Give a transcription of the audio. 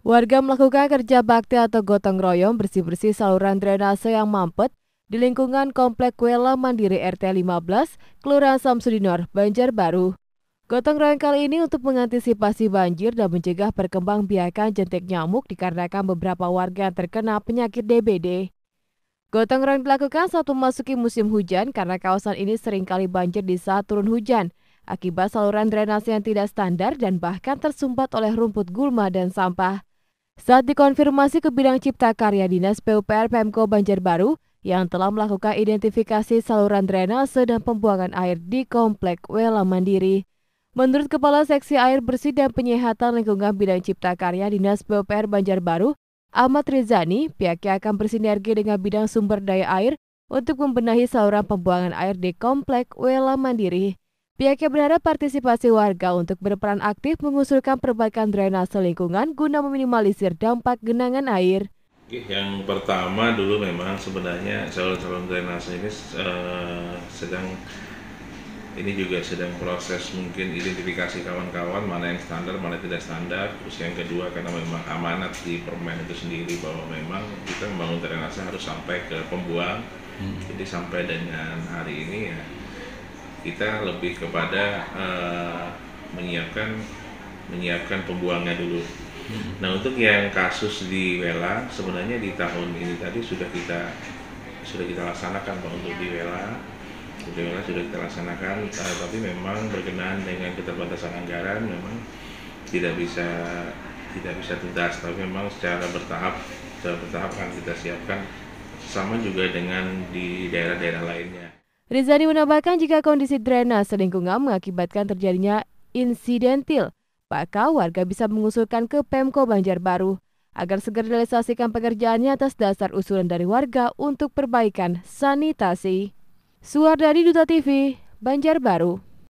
Warga melakukan kerja bakti atau gotong royong bersih-bersih saluran drainase yang mampet di lingkungan Komplek Kuela Mandiri RT 15, Kelurahan Samsudinor, Banjarbaru. Gotong royong kali ini untuk mengantisipasi banjir dan mencegah perkembang biakan jentik nyamuk dikarenakan beberapa warga yang terkena penyakit DBD. Gotong royong dilakukan saat memasuki musim hujan karena kawasan ini seringkali banjir di saat turun hujan akibat saluran drainase yang tidak standar dan bahkan tersumbat oleh rumput gulma dan sampah. Saat dikonfirmasi ke bidang cipta karya Dinas PUPR Pemko Banjarbaru yang telah melakukan identifikasi saluran drainase dan pembuangan air di Komplek Wela Mandiri. Menurut Kepala Seksi Air Bersih dan Penyehatan Lingkungan Bidang Cipta Karya Dinas PUPR Banjarbaru, Ahmad Rizani, pihaknya akan bersinergi dengan bidang sumber daya air untuk membenahi saluran pembuangan air di Komplek Wela Mandiri. Pihaknya berharap partisipasi warga untuk berperan aktif mengusulkan perbaikan drainase lingkungan guna meminimalisir dampak genangan air. Yang pertama dulu memang sebenarnya calon-calon drainase ini uh, sedang ini juga sedang proses mungkin identifikasi kawan-kawan mana yang standar mana yang tidak standar terus yang kedua karena memang amanat di permen itu sendiri bahwa memang kita membangun drainase harus sampai ke pembuang hmm. jadi sampai dengan hari ini ya kita lebih kepada uh, menyiapkan menyiapkan pembuangnya dulu. Hmm. Nah untuk yang kasus di Wela sebenarnya di tahun ini tadi sudah kita sudah kita laksanakan pak untuk di Wela di Wela sudah kita laksanakan uh, tapi memang berkenaan dengan keterbatasan anggaran memang tidak bisa tidak bisa tuntas tapi memang secara bertahap secara bertahap akan kita siapkan sama juga dengan di daerah-daerah lainnya. Rizani menambahkan jika kondisi drainase lingkungan mengakibatkan terjadinya insidentil, maka warga bisa mengusulkan ke Pemko Banjarbaru agar segera realisasikan pekerjaannya atas dasar usulan dari warga untuk perbaikan sanitasi. dari Duta TV, Banjarbaru.